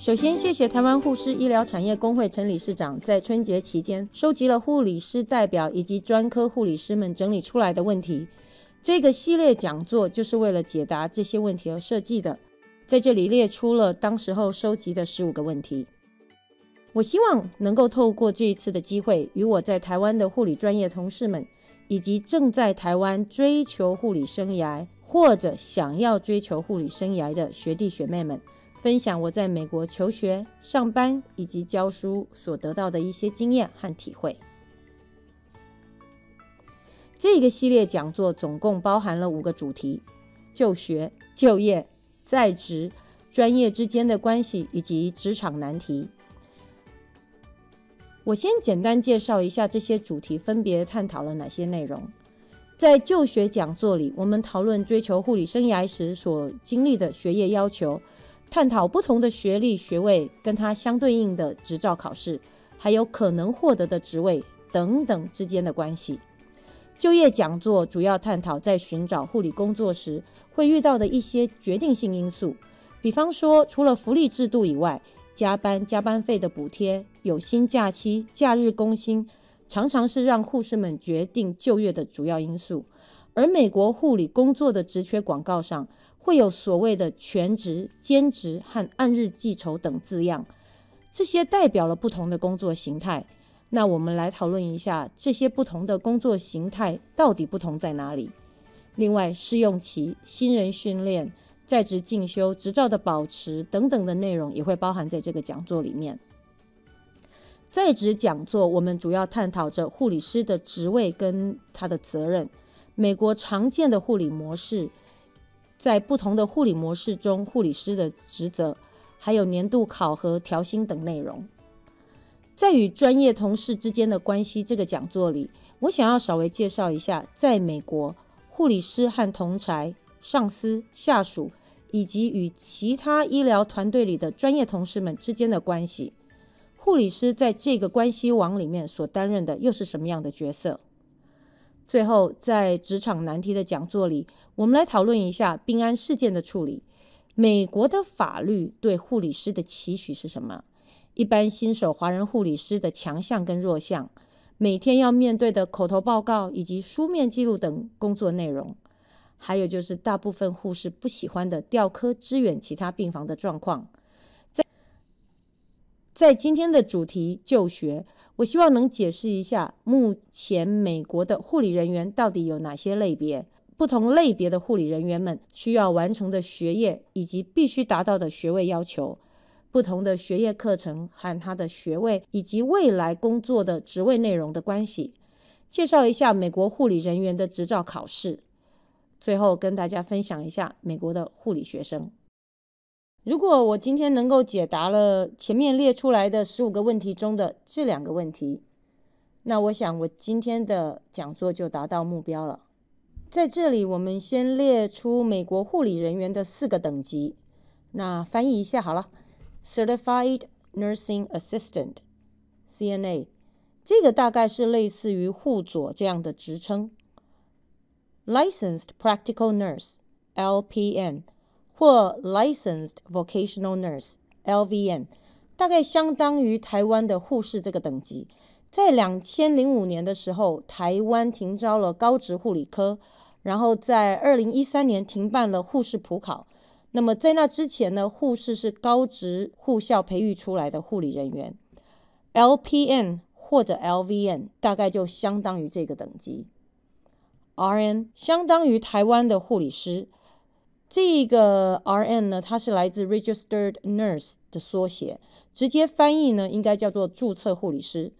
首先，谢谢台湾护士医疗产业工会陈理事长在春节期间收集了护理师代表以及专科护理师们整理出来的问题。这个系列讲座就是为了解答这些问题而设计的。在这里列出了当时候收集的十五个问题。我希望能够透过这一次的机会，与我在台湾的护理专业同事们，以及正在台湾追求护理生涯或者想要追求护理生涯的学弟学妹们。分享我在美国求学、上班以及教书所得到的一些经验和体会。这个系列讲座总共包含了五个主题：就学、就业、在职、专业之间的关系以及职场难题。我先简单介绍一下这些主题分别探讨了哪些内容。在就学讲座里，我们讨论追求护理生涯时所经历的学业要求。探讨不同的学历学位跟它相对应的执照考试，还有可能获得的职位等等之间的关系。就业讲座主要探讨在寻找护理工作时会遇到的一些决定性因素，比方说除了福利制度以外，加班、加班费的补贴、有薪假期、假日工薪，常常是让护士们决定就业的主要因素。而美国护理工作的职缺广告上。会有所谓的全职、兼职和按日计酬等字样，这些代表了不同的工作形态。那我们来讨论一下这些不同的工作形态到底不同在哪里。另外，试用期、新人训练、在职进修、执照的保持等等的内容也会包含在这个讲座里面。在职讲座我们主要探讨着护理师的职位跟他的责任，美国常见的护理模式。在不同的护理模式中，护理师的职责，还有年度考核、调薪等内容。在与专业同事之间的关系这个讲座里，我想要稍微介绍一下，在美国护理师和同才、上司、下属，以及与其他医疗团队里的专业同事们之间的关系。护理师在这个关系网里面所担任的又是什么样的角色？最后，在职场难题的讲座里，我们来讨论一下病案事件的处理。美国的法律对护理师的期许是什么？一般新手华人护理师的强项跟弱项，每天要面对的口头报告以及书面记录等工作内容，还有就是大部分护士不喜欢的调科支援其他病房的状况。在今天的主题就学，我希望能解释一下目前美国的护理人员到底有哪些类别，不同类别的护理人员们需要完成的学业以及必须达到的学位要求，不同的学业课程和他的学位以及未来工作的职位内容的关系，介绍一下美国护理人员的执照考试，最后跟大家分享一下美国的护理学生。如果我今天能够解答了前面列出来的十五个问题中的这两个问题，那我想我今天的讲座就达到目标了。在这里，我们先列出美国护理人员的四个等级。那翻译一下好了，Certified Nursing Assistant（CNA），这个大概是类似于护佐这样的职称；Licensed Practical Nurse（LPN）。或 Licensed Vocational Nurse (LVN) 大概相当于台湾的护士这个等级。在两千零五年的时候，台湾停招了高职护理科，然后在二零一三年停办了护士普考。那么在那之前呢，护士是高职护校培育出来的护理人员，LPN 或者 LVN 大概就相当于这个等级。RN 相当于台湾的护理师。这个 RN 呢，它是来自 Registered Nurse 的缩写，直接翻译呢应该叫做注册护理师。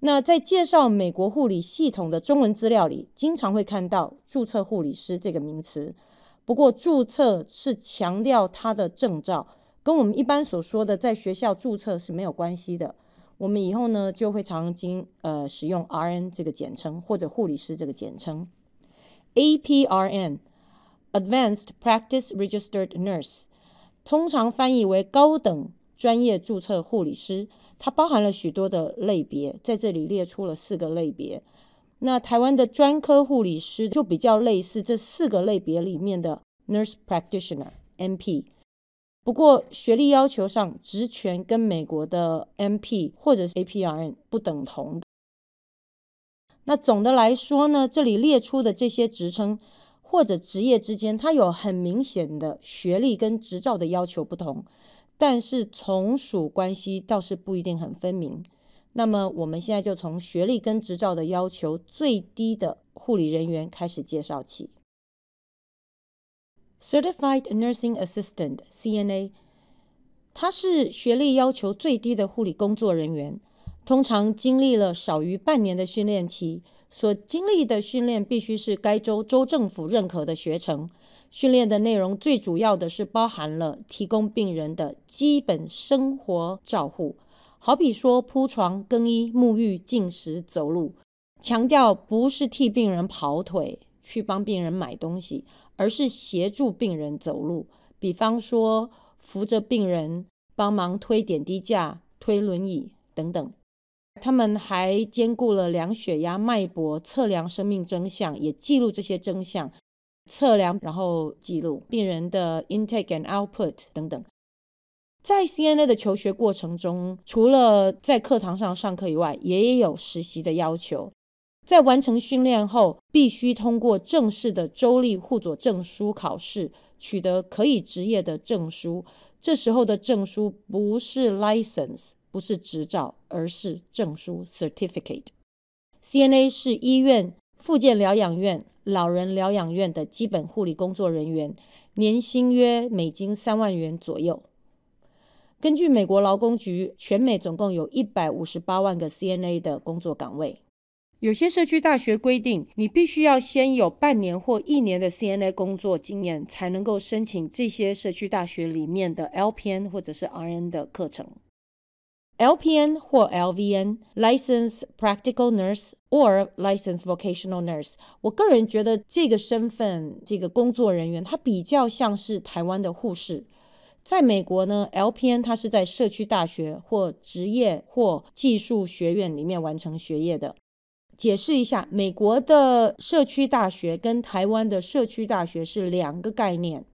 那在介绍美国护理系统的中文资料里，经常会看到注册护理师这个名词。不过注册是强调它的证照，跟我们一般所说的在学校注册是没有关系的。我们以后呢就会常经呃使用 RN 这个简称或者护理师这个简称 APRN。Advanced Practice Registered Nurse，通常翻译为高等专业注册护理师。它包含了许多的类别，在这里列出了四个类别。那台湾的专科护理师就比较类似这四个类别里面的 Nurse Practitioner（NP）。不过学历要求上，职权跟美国的 NP 或者 APRN 不等同。那总的来说呢，这里列出的这些职称。或者职业之间，它有很明显的学历跟执照的要求不同，但是从属关系倒是不一定很分明。那么我们现在就从学历跟执照的要求最低的护理人员开始介绍起。Certified Nursing Assistant (CNA)，他是学历要求最低的护理工作人员，通常经历了少于半年的训练期。所经历的训练必须是该州州政府认可的学程。训练的内容最主要的是包含了提供病人的基本生活照护，好比说铺床、更衣、沐浴、进食、走路。强调不是替病人跑腿去帮病人买东西，而是协助病人走路，比方说扶着病人帮忙推点滴架、推轮椅等等。他们还兼顾了量血压、脉搏、测量生命征象，也记录这些征象，测量然后记录病人的 intake and output 等等。在 CNA 的求学过程中，除了在课堂上上课以外，也有实习的要求。在完成训练后，必须通过正式的州立护佐证书考试，取得可以执业的证书。这时候的证书不是 license，不是执照。而是证书 （certificate）。CNA 是医院、附件疗养院、老人疗养院的基本护理工作人员，年薪约美金三万元左右。根据美国劳工局，全美总共有一百五十八万个 CNA 的工作岗位。有些社区大学规定，你必须要先有半年或一年的 CNA 工作经验，才能够申请这些社区大学里面的 LPN 或者是 RN 的课程。LPN 或 l v n l i c e n s e Practical Nurse 或 l i c e n s e Vocational Nurse），我个人觉得这个身份、这个工作人员，他比较像是台湾的护士。在美国呢，LPN 他是在社区大学或职业或技术学院里面完成学业的。解释一下，美国的社区大学跟台湾的社区大学是两个概念。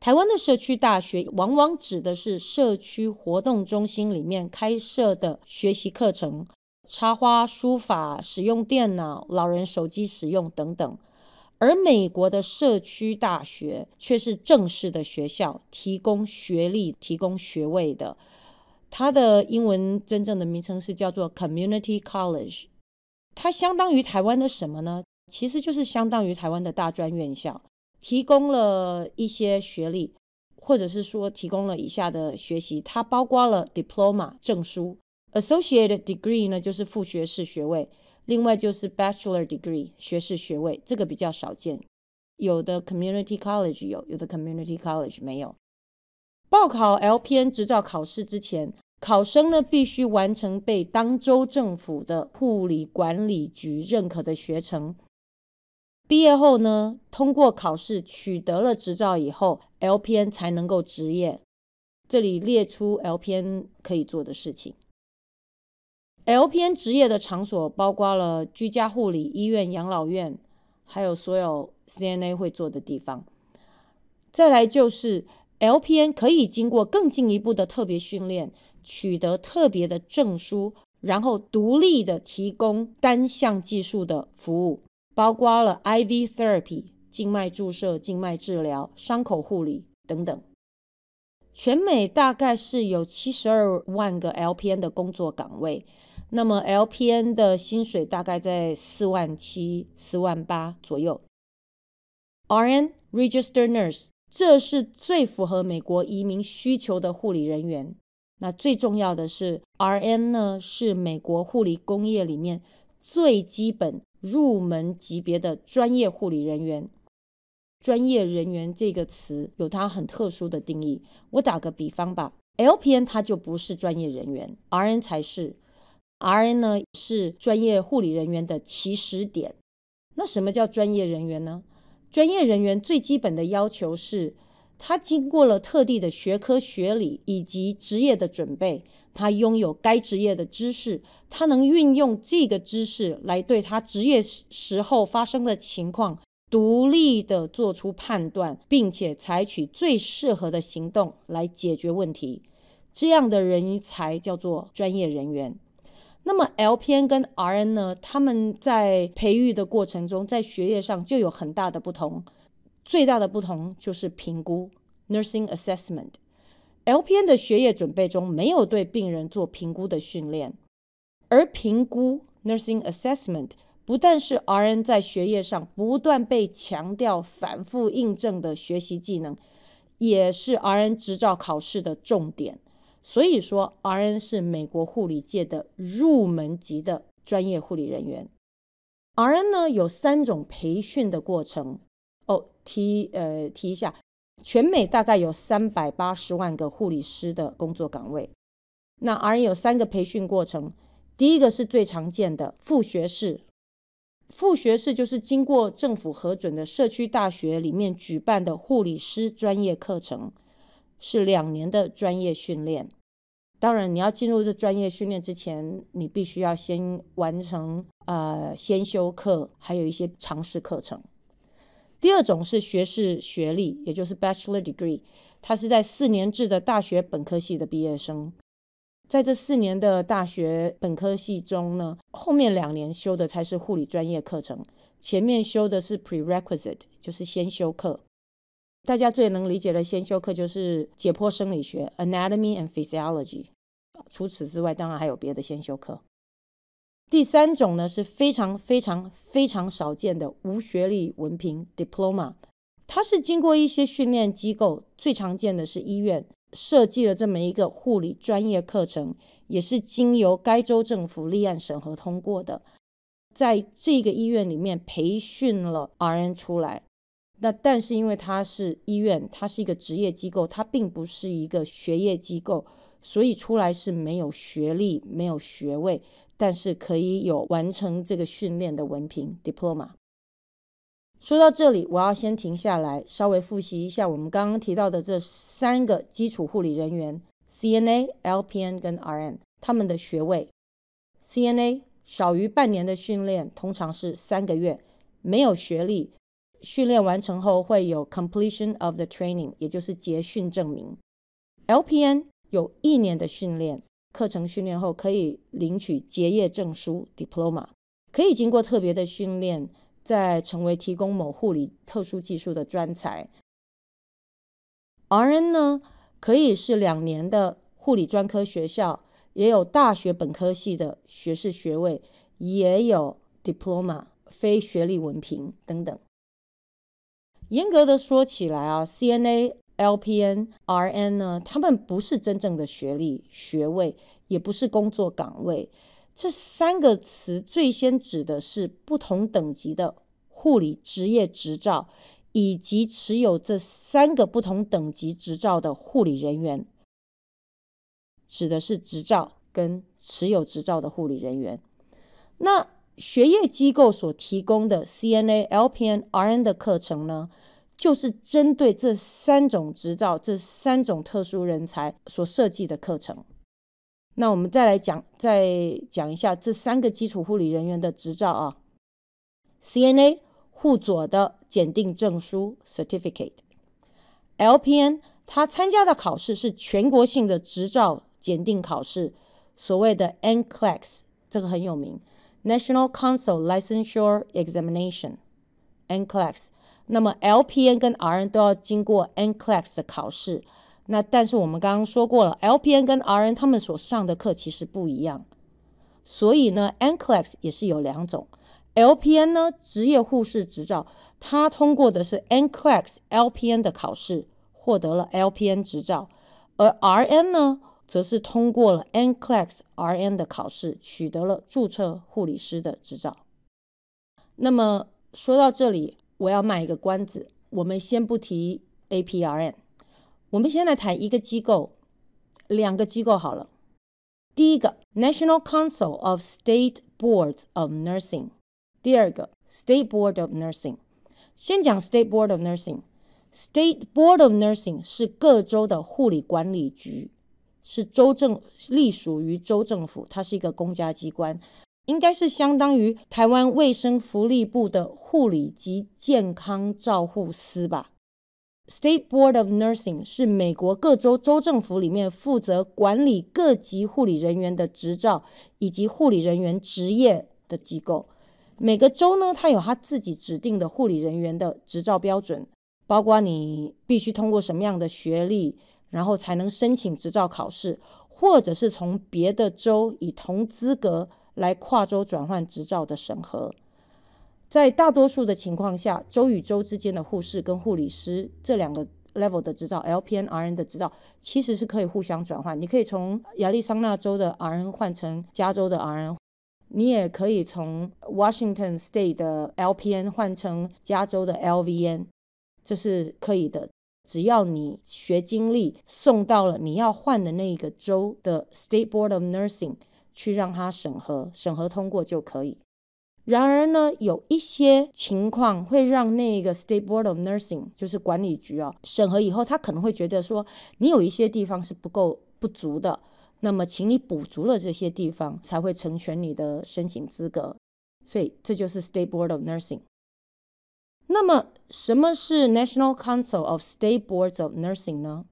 台湾的社区大学往往指的是社区活动中心里面开设的学习课程，插花、书法、使用电脑、老人手机使用等等。而美国的社区大学却是正式的学校，提供学历、提供学位的。它的英文真正的名称是叫做 Community College，它相当于台湾的什么呢？其实就是相当于台湾的大专院校。提供了一些学历，或者是说提供了以下的学习，它包括了 diploma 证书，associate degree 呢就是副学士学位，另外就是 bachelor degree 学士学位，这个比较少见，有的 community college 有，有的 community college 没有。报考 LPN 执照考试之前，考生呢必须完成被当州政府的护理管理局认可的学程。毕业后呢，通过考试取得了执照以后，LPN 才能够执业。这里列出 LPN 可以做的事情。LPN 职业的场所包括了居家护理、医院、养老院，还有所有 CNA 会做的地方。再来就是 LPN 可以经过更进一步的特别训练，取得特别的证书，然后独立的提供单项技术的服务。包括了 IV therapy、静脉注射、静脉治疗、伤口护理等等。全美大概是有七十二万个 LPN 的工作岗位，那么 LPN 的薪水大概在四万七、四万八左右。RN Registered Nurse 这是最符合美国移民需求的护理人员。那最重要的是，RN 呢是美国护理工业里面最基本。入门级别的专业护理人员，专业人员这个词有它很特殊的定义。我打个比方吧，LPN 它就不是专业人员，RN 才是。RN 呢是专业护理人员的起始点。那什么叫专业人员呢？专业人员最基本的要求是。他经过了特定的学科学理以及职业的准备，他拥有该职业的知识，他能运用这个知识来对他职业时候发生的情况独立的做出判断，并且采取最适合的行动来解决问题。这样的人才叫做专业人员。那么 LPN 跟 RN 呢，他们在培育的过程中，在学业上就有很大的不同。最大的不同就是评估 （nursing assessment）。LPN 的学业准备中没有对病人做评估的训练，而评估 （nursing assessment） 不但是 RN 在学业上不断被强调、反复印证的学习技能，也是 RN 执照考试的重点。所以说，RN 是美国护理界的入门级的专业护理人员。RN 呢有三种培训的过程。哦，提呃提一下，全美大概有三百八十万个护理师的工作岗位。那 RN 有三个培训过程，第一个是最常见的副学士，副学士就是经过政府核准的社区大学里面举办的护理师专业课程，是两年的专业训练。当然，你要进入这专业训练之前，你必须要先完成呃先修课，还有一些常识课程。第二种是学士学历，也就是 Bachelor degree，他是在四年制的大学本科系的毕业生，在这四年的大学本科系中呢，后面两年修的才是护理专业课程，前面修的是 prerequisite，就是先修课。大家最能理解的先修课就是解剖生理学 （Anatomy and Physiology）。除此之外，当然还有别的先修课。第三种呢是非常非常非常少见的无学历文凭 （diploma），它是经过一些训练机构，最常见的是医院设计了这么一个护理专业课程，也是经由该州政府立案审核通过的。在这个医院里面培训了 RN 出来，那但是因为它是医院，它是一个职业机构，它并不是一个学业机构，所以出来是没有学历、没有学位。但是可以有完成这个训练的文凭 （diploma）。说到这里，我要先停下来，稍微复习一下我们刚刚提到的这三个基础护理人员：CNA、LPN 跟 RN 他们的学位。CNA 少于半年的训练，通常是三个月，没有学历。训练完成后会有 completion of the training，也就是结训证明。LPN 有一年的训练。课程训练后可以领取结业证书 （diploma），可以经过特别的训练再成为提供某护理特殊技术的专才。R N 呢，可以是两年的护理专科学校，也有大学本科系的学士学位，也有 diploma 非学历文凭等等。严格的说起来啊，C N A。LPN、RN 呢？他们不是真正的学历、学位，也不是工作岗位。这三个词最先指的是不同等级的护理职业执照，以及持有这三个不同等级执照的护理人员。指的是执照跟持有执照的护理人员。那学业机构所提供的 CNA、LPN、RN 的课程呢？就是针对这三种执照、这三种特殊人才所设计的课程。那我们再来讲，再讲一下这三个基础护理人员的执照啊。CNA 护佐的检定证书 （Certificate），LPN 他参加的考试是全国性的执照检定考试，所谓的 NCLEX，这个很有名，National Council Licensure Examination，NCLEX。那么 LPN 跟 RN 都要经过 NCLEX 的考试，那但是我们刚刚说过了，LPN 跟 RN 他们所上的课其实不一样，所以呢，NCLEX 也是有两种，LPN 呢职业护士执照，他通过的是 NCLEX LPN 的考试，获得了 LPN 执照，而 RN 呢，则是通过了 NCLEX RN 的考试，取得了注册护理师的执照。那么说到这里。我要卖一个关子，我们先不提 APRN，我们先来谈一个机构，两个机构好了。第一个 National Council of State Boards of Nursing，第二个 State Board of Nursing。先讲 State Board of Nursing，State Board of Nursing 是各州的护理管理局，是州政隶属于州政府，它是一个公家机关。应该是相当于台湾卫生福利部的护理及健康照护司吧。State Board of Nursing 是美国各州州政府里面负责管理各级护理人员的执照以及护理人员职业的机构。每个州呢，它有它自己指定的护理人员的执照标准，包括你必须通过什么样的学历，然后才能申请执照考试，或者是从别的州以同资格。来跨州转换执照的审核，在大多数的情况下，州与州之间的护士跟护理师这两个 level 的执照 （LPN、RN） 的执照其实是可以互相转换。你可以从亚利桑那州的 RN 换成加州的 RN，你也可以从 Washington State 的 LPN 换成加州的 LVN，这是可以的。只要你学经历送到了你要换的那一个州的 State Board of Nursing。去让他审核，审核通过就可以。然而呢，有一些情况会让那个 State Board of Nursing，就是管理局啊，审核以后，他可能会觉得说你有一些地方是不够不足的，那么请你补足了这些地方，才会成全你的申请资格。所以这就是 State Board of Nursing。那么什么是 National Council of State Boards of Nursing 呢？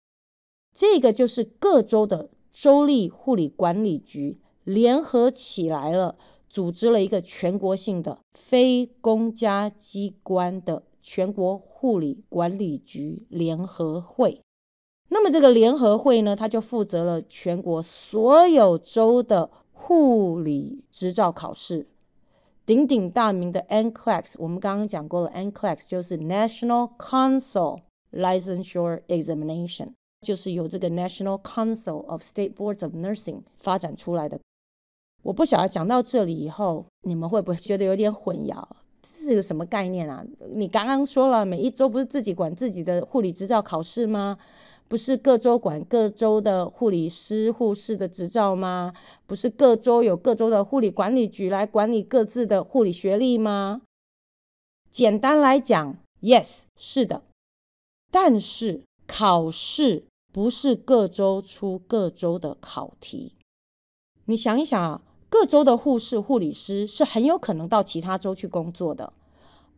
这个就是各州的州立护理管理局。联合起来了，组织了一个全国性的非公家机关的全国护理管理局联合会。那么这个联合会呢，它就负责了全国所有州的护理执照考试。鼎鼎大名的 NCLEX，我们刚刚讲过了，NCLEX 就是 National Council Licensure Examination，就是由这个 National Council of State Boards of Nursing 发展出来的。我不晓得讲到这里以后，你们会不会觉得有点混淆？这是个什么概念啊？你刚刚说了，每一周不是自己管自己的护理执照考试吗？不是各州管各州的护理师、护士的执照吗？不是各州有各州的护理管理局来管理各自的护理学历吗？简单来讲，yes，是的。但是考试不是各州出各州的考题。你想一想啊。各州的护士、护理师是很有可能到其他州去工作的，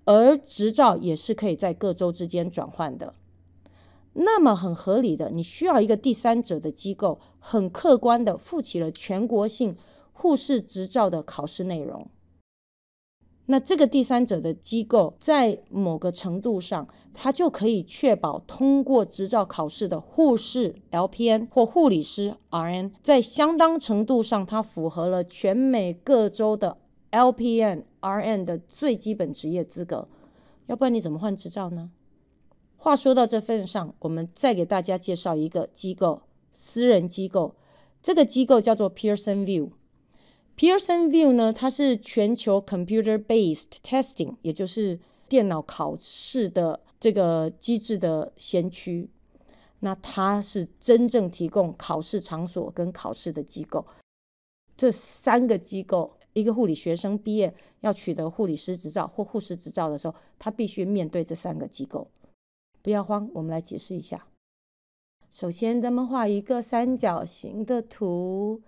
而执照也是可以在各州之间转换的。那么很合理的，你需要一个第三者的机构，很客观的负起了全国性护士执照的考试内容。那这个第三者的机构，在某个程度上，它就可以确保通过执照考试的护士 LPN 或护理师 RN，在相当程度上，它符合了全美各州的 LPN、RN 的最基本职业资格。要不然你怎么换执照呢？话说到这份上，我们再给大家介绍一个机构，私人机构，这个机构叫做 Pearson View。Pearson v i e w 呢，它是全球 Computer Based Testing，也就是电脑考试的这个机制的先驱。那它是真正提供考试场所跟考试的机构。这三个机构，一个护理学生毕业要取得护理师执照或护士执照的时候，他必须面对这三个机构。不要慌，我们来解释一下。首先，咱们画一个三角形的图。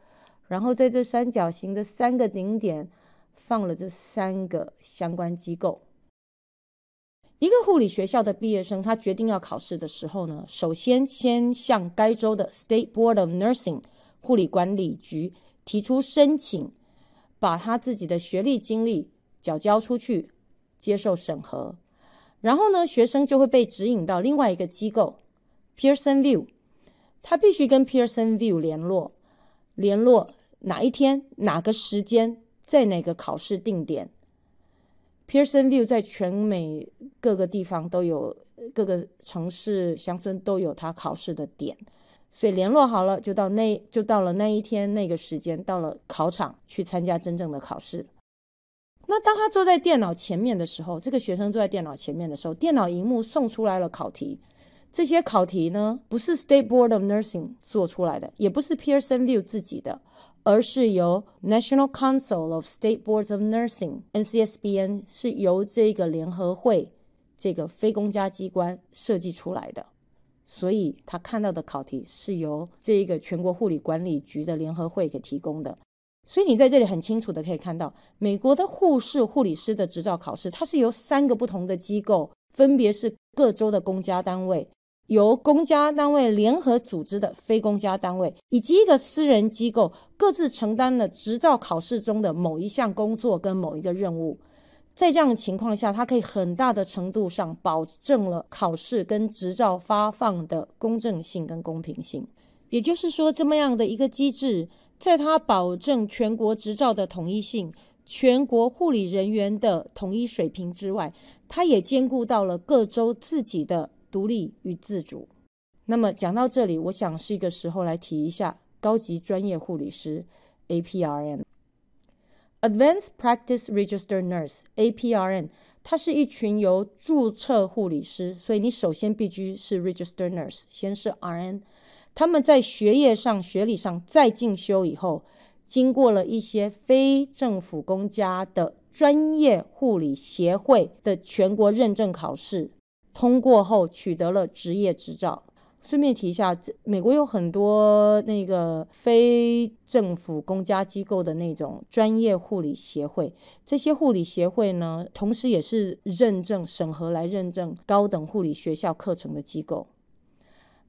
然后在这三角形的三个顶点放了这三个相关机构。一个护理学校的毕业生，他决定要考试的时候呢，首先先向该州的 State Board of Nursing 护理管理局提出申请，把他自己的学历经历缴交出去，接受审核。然后呢，学生就会被指引到另外一个机构 Pearson View，他必须跟 Pearson View 联络，联络。哪一天、哪个时间、在哪个考试定点？Pearson View 在全美各个地方都有，各个城市、乡村都有他考试的点，所以联络好了，就到那，就到了那一天那个时间，到了考场去参加真正的考试。那当他坐在电脑前面的时候，这个学生坐在电脑前面的时候，电脑荧幕送出来了考题。这些考题呢，不是 State Board of Nursing 做出来的，也不是 Pearson v i e w 自己的，而是由 National Council of State Boards of Nursing（NCSBN） 是由这个联合会这个非公家机关设计出来的。所以，他看到的考题是由这个全国护理管理局的联合会给提供的。所以，你在这里很清楚的可以看到，美国的护士、护理师的执照考试，它是由三个不同的机构，分别是各州的公家单位。由公家单位联合组织的非公家单位以及一个私人机构各自承担了执照考试中的某一项工作跟某一个任务，在这样的情况下，它可以很大的程度上保证了考试跟执照发放的公正性跟公平性。也就是说，这么样的一个机制，在它保证全国执照的统一性、全国护理人员的统一水平之外，它也兼顾到了各州自己的。独立与自主。那么讲到这里，我想是一个时候来提一下高级专业护理师 （APRN，Advanced Practice Registered Nurse，APRN）。它是一群由注册护理师，所以你首先必须是 Registered Nurse，先是 RN。他们在学业上、学历上再进修以后，经过了一些非政府公家的专业护理协会的全国认证考试。通过后取得了职业执照。顺便提一下，这美国有很多那个非政府公家机构的那种专业护理协会，这些护理协会呢，同时也是认证审核来认证高等护理学校课程的机构。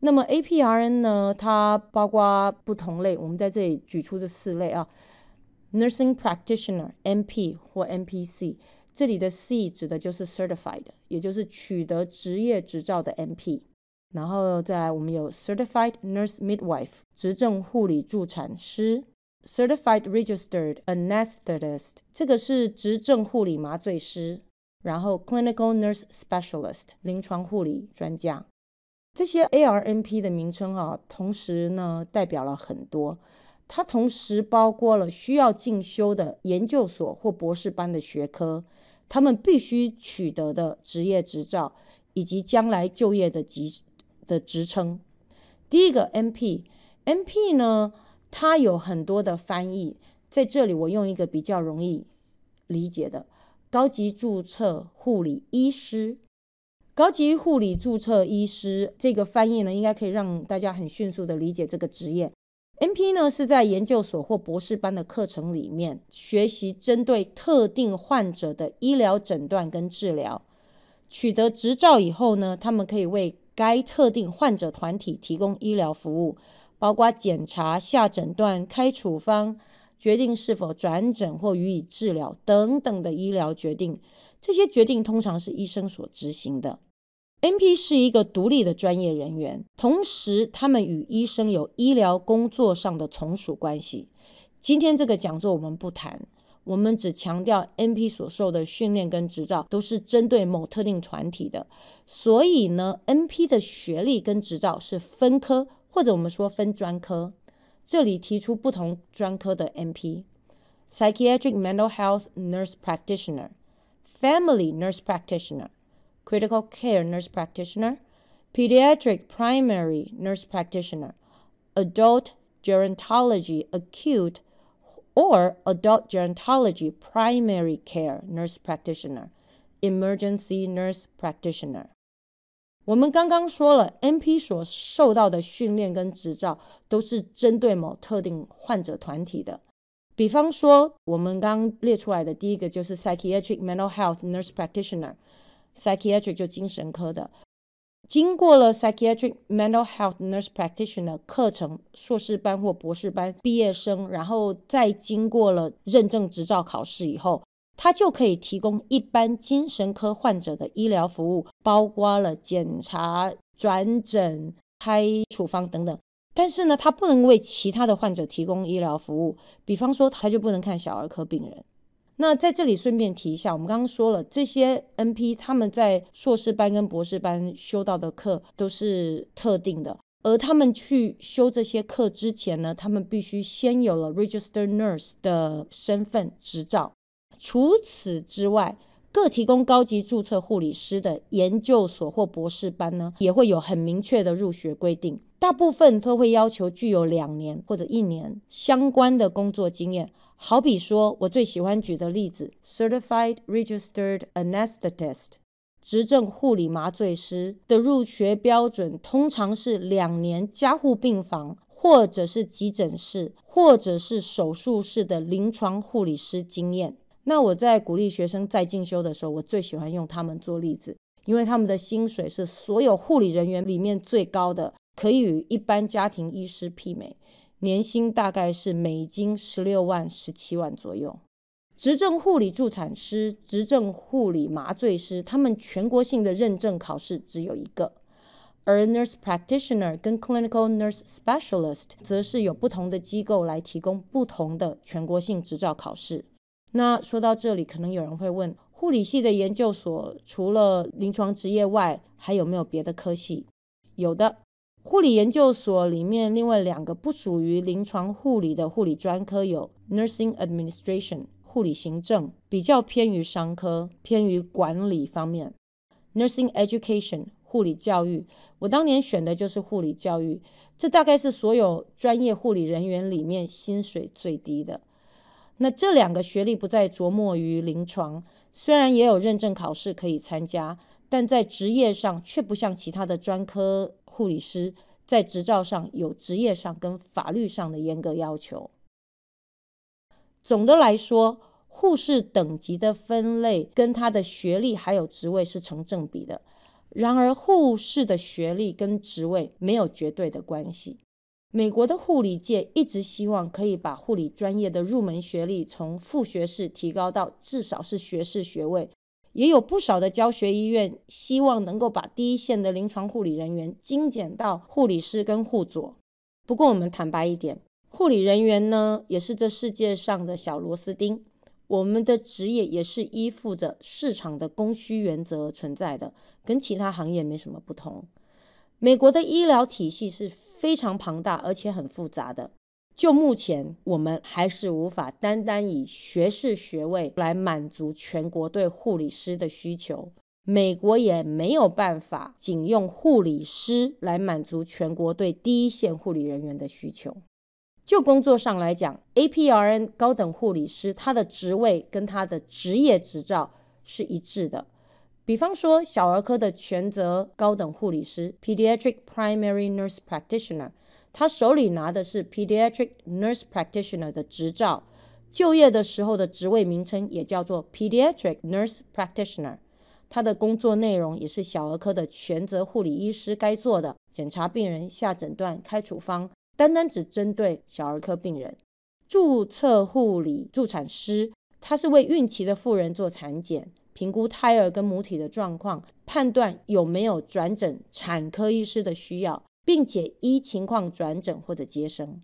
那么 APRN 呢，它包括不同类，我们在这里举出这四类啊：nursing practitioner（NP） 或 NPC。这里的 C 指的就是 certified，也就是取得职业执照的 m p 然后再来，我们有 certified nurse midwife，执政护理助产师；certified registered anesthetist，这个是执政护理麻醉师；然后 clinical nurse specialist，临床护理专家。这些 ARNP 的名称啊，同时呢代表了很多。它同时包括了需要进修的研究所或博士班的学科，他们必须取得的职业执照以及将来就业的级的职称。第一个 n p m p 呢，它有很多的翻译，在这里我用一个比较容易理解的“高级注册护理医师”、“高级护理注册医师”这个翻译呢，应该可以让大家很迅速的理解这个职业。NP 呢是在研究所或博士班的课程里面学习针对特定患者的医疗诊断跟治疗，取得执照以后呢，他们可以为该特定患者团体提供医疗服务，包括检查、下诊断、开处方、决定是否转诊或予以治疗等等的医疗决定。这些决定通常是医生所执行的。NP 是一个独立的专业人员，同时他们与医生有医疗工作上的从属关系。今天这个讲座我们不谈，我们只强调 NP 所受的训练跟执照都是针对某特定团体的。所以呢，NP 的学历跟执照是分科，或者我们说分专科。这里提出不同专科的 NP：psychiatric mental health nurse practitioner、family nurse practitioner。critical care nurse practitioner, pediatric primary nurse practitioner, adult gerontology acute or adult gerontology primary care nurse practitioner, emergency nurse practitioner. practitioner。我们刚刚说了，NP 所受到的训练跟执照都是针对某特定患者团体的。比方说，我们刚列出来的第一个就是 psychiatric mental health nurse practitioner，psychiatric 就精神科的，经过了 psychiatric mental health nurse practitioner 课程硕士班或博士班毕业生，然后再经过了认证执照考试以后，他就可以提供一般精神科患者的医疗服务，包括了检查、转诊、开处方等等。但是呢，他不能为其他的患者提供医疗服务，比方说他就不能看小儿科病人。那在这里顺便提一下，我们刚刚说了，这些 NP 他们在硕士班跟博士班修到的课都是特定的，而他们去修这些课之前呢，他们必须先有了 r e g i s t e r Nurse 的身份执照。除此之外，各提供高级注册护理师的研究所或博士班呢，也会有很明确的入学规定，大部分都会要求具有两年或者一年相关的工作经验。好比说，我最喜欢举的例子，Certified Registered Anesthetist（ 执政护理麻醉师）的入学标准通常是两年加护病房，或者是急诊室，或者是手术室的临床护理师经验。那我在鼓励学生再进修的时候，我最喜欢用他们做例子，因为他们的薪水是所有护理人员里面最高的，可以与一般家庭医师媲美。年薪大概是美金十六万、十七万左右。执政护理助产师、执政护理麻醉师，他们全国性的认证考试只有一个；而 nurse practitioner 跟 clinical nurse specialist 则是有不同的机构来提供不同的全国性执照考试。那说到这里，可能有人会问，护理系的研究所除了临床职业外，还有没有别的科系？有的。护理研究所里面另外两个不属于临床护理的护理专科有 nursing administration 护理行政，比较偏于商科，偏于管理方面；nursing education 护理教育，我当年选的就是护理教育，这大概是所有专业护理人员里面薪水最低的。那这两个学历不再着墨于临床，虽然也有认证考试可以参加，但在职业上却不像其他的专科。护理师在执照上有职业上跟法律上的严格要求。总的来说，护士等级的分类跟他的学历还有职位是成正比的。然而，护士的学历跟职位没有绝对的关系。美国的护理界一直希望可以把护理专业的入门学历从副学士提高到至少是学士学位。也有不少的教学医院希望能够把第一线的临床护理人员精简到护理师跟护佐。不过，我们坦白一点，护理人员呢也是这世界上的小螺丝钉，我们的职业也是依附着市场的供需原则存在的，跟其他行业没什么不同。美国的医疗体系是非常庞大而且很复杂的。就目前，我们还是无法单单以学士学位来满足全国对护理师的需求。美国也没有办法仅用护理师来满足全国对第一线护理人员的需求。就工作上来讲，APRN 高等护理师他的职位跟他的职业执照是一致的。比方说，小儿科的全责高等护理师 （Pediatric Primary Nurse Practitioner）。他手里拿的是 pediatric nurse practitioner 的执照，就业的时候的职位名称也叫做 pediatric nurse practitioner。他的工作内容也是小儿科的全责护理医师该做的，检查病人、下诊断、开处方，单单只针对小儿科病人。注册护理助产师，他是为孕期的妇人做产检，评估胎儿跟母体的状况，判断有没有转诊产科医师的需要。并且依情况转诊或者接生。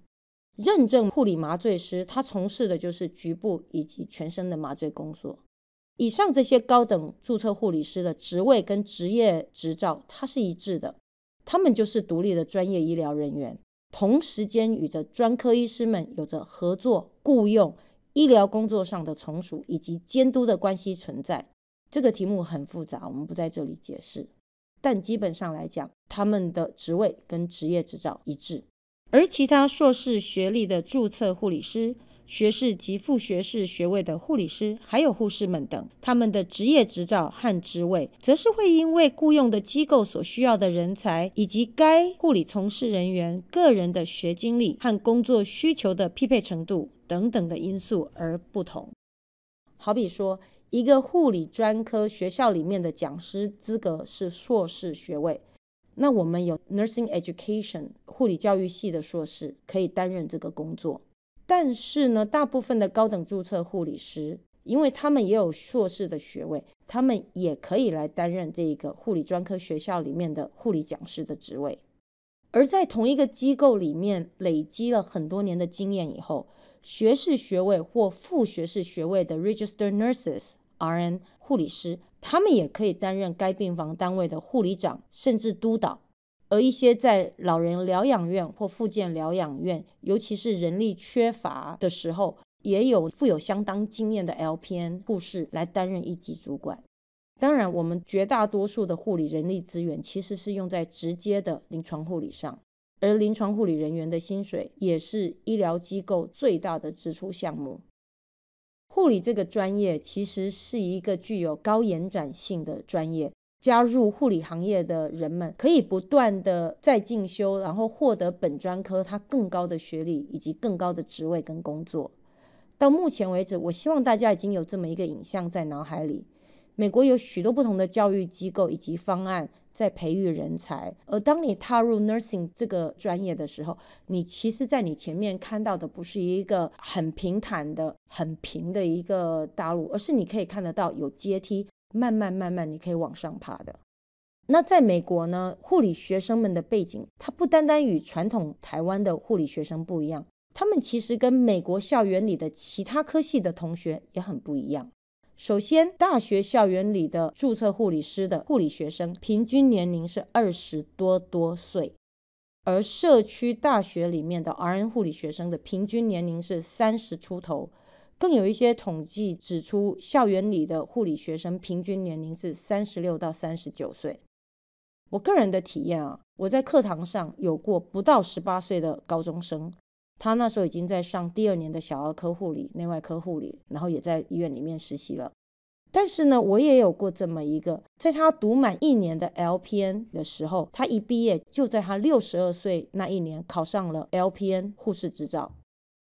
认证护理麻醉师，他从事的就是局部以及全身的麻醉工作。以上这些高等注册护理师的职位跟职业执照，它是一致的。他们就是独立的专业医疗人员，同时间与着专科医师们有着合作、雇佣、医疗工作上的从属以及监督的关系存在。这个题目很复杂，我们不在这里解释。但基本上来讲，他们的职位跟职业执照一致，而其他硕士学历的注册护理师、学士及副学士学位的护理师，还有护士们等，他们的职业执照和职位，则是会因为雇佣的机构所需要的人才，以及该护理从事人员个人的学经历和工作需求的匹配程度等等的因素而不同。好比说。一个护理专科学校里面的讲师资格是硕士学位，那我们有 nursing education 护理教育系的硕士可以担任这个工作。但是呢，大部分的高等注册护理师，因为他们也有硕士的学位，他们也可以来担任这个护理专科学校里面的护理讲师的职位。而在同一个机构里面累积了很多年的经验以后，学士学位或副学士学位的 r e g i s t e r nurses。RN 护理师，他们也可以担任该病房单位的护理长，甚至督导。而一些在老人疗养院或附件疗养院，尤其是人力缺乏的时候，也有富有相当经验的 LPN 护士来担任一级主管。当然，我们绝大多数的护理人力资源其实是用在直接的临床护理上，而临床护理人员的薪水也是医疗机构最大的支出项目。护理这个专业其实是一个具有高延展性的专业。加入护理行业的人们可以不断的在进修，然后获得本专科、他更高的学历以及更高的职位跟工作。到目前为止，我希望大家已经有这么一个影像在脑海里。美国有许多不同的教育机构以及方案。在培育人才，而当你踏入 nursing 这个专业的时候，你其实，在你前面看到的不是一个很平坦的、很平的一个大陆，而是你可以看得到有阶梯，慢慢慢慢你可以往上爬的。那在美国呢，护理学生们的背景，它不单单与传统台湾的护理学生不一样，他们其实跟美国校园里的其他科系的同学也很不一样。首先，大学校园里的注册护理师的护理学生平均年龄是二十多多岁，而社区大学里面的 RN 护理学生的平均年龄是三十出头，更有一些统计指出，校园里的护理学生平均年龄是三十六到三十九岁。我个人的体验啊，我在课堂上有过不到十八岁的高中生。他那时候已经在上第二年的小儿科护理、内外科护理，然后也在医院里面实习了。但是呢，我也有过这么一个，在他读满一年的 LPN 的时候，他一毕业就在他六十二岁那一年考上了 LPN 护士执照。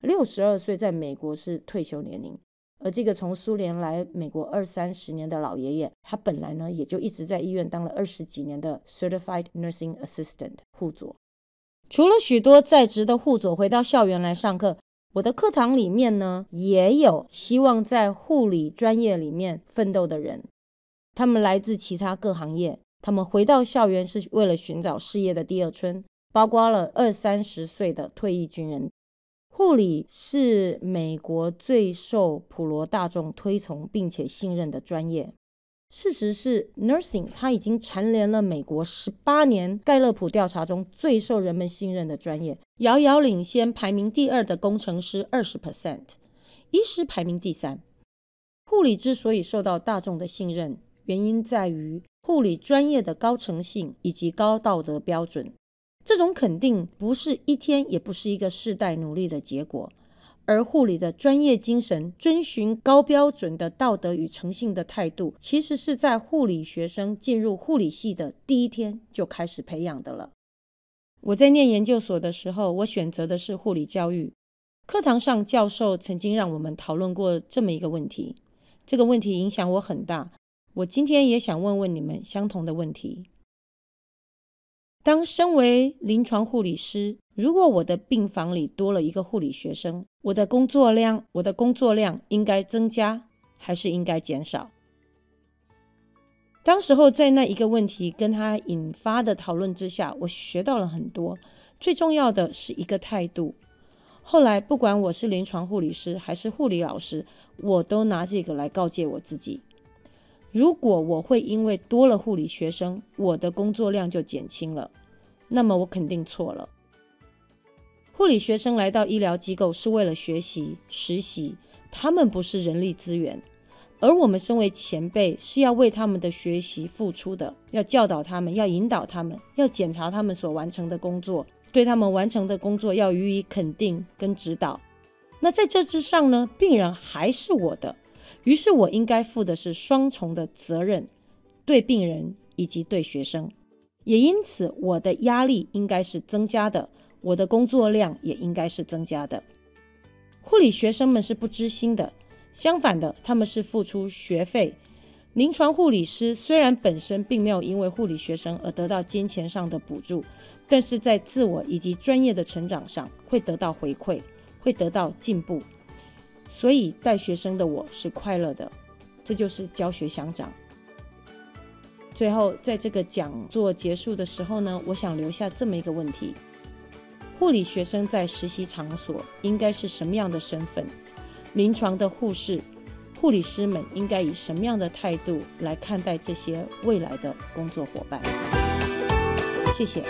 六十二岁在美国是退休年龄，而这个从苏联来美国二三十年的老爷爷，他本来呢也就一直在医院当了二十几年的 Certified Nursing Assistant 护佐。除了许多在职的护佐回到校园来上课，我的课堂里面呢也有希望在护理专业里面奋斗的人，他们来自其他各行业，他们回到校园是为了寻找事业的第二春，包括了二三十岁的退役军人。护理是美国最受普罗大众推崇并且信任的专业。事实是，nursing 它已经蝉联了美国十八年盖勒普调查中最受人们信任的专业，遥遥领先排名第二的工程师二十 percent，医师排名第三。护理之所以受到大众的信任，原因在于护理专业的高诚信以及高道德标准。这种肯定不是一天，也不是一个世代努力的结果。而护理的专业精神，遵循高标准的道德与诚信的态度，其实是在护理学生进入护理系的第一天就开始培养的了。我在念研究所的时候，我选择的是护理教育。课堂上，教授曾经让我们讨论过这么一个问题，这个问题影响我很大。我今天也想问问你们相同的问题：当身为临床护理师，如果我的病房里多了一个护理学生？我的工作量，我的工作量应该增加还是应该减少？当时候在那一个问题跟他引发的讨论之下，我学到了很多。最重要的是一个态度。后来不管我是临床护理师还是护理老师，我都拿这个来告诫我自己：如果我会因为多了护理学生，我的工作量就减轻了，那么我肯定错了。护理学生来到医疗机构是为了学习实习，他们不是人力资源，而我们身为前辈是要为他们的学习付出的，要教导他们，要引导他们，要检查他们所完成的工作，对他们完成的工作要予以肯定跟指导。那在这之上呢，病人还是我的，于是我应该负的是双重的责任，对病人以及对学生，也因此我的压力应该是增加的。我的工作量也应该是增加的。护理学生们是不知心的，相反的，他们是付出学费。临床护理师虽然本身并没有因为护理学生而得到金钱上的补助，但是在自我以及专业的成长上会得到回馈，会得到进步。所以带学生的我是快乐的，这就是教学相长。最后，在这个讲座结束的时候呢，我想留下这么一个问题。护理学生在实习场所应该是什么样的身份？临床的护士、护理师们应该以什么样的态度来看待这些未来的工作伙伴？谢谢。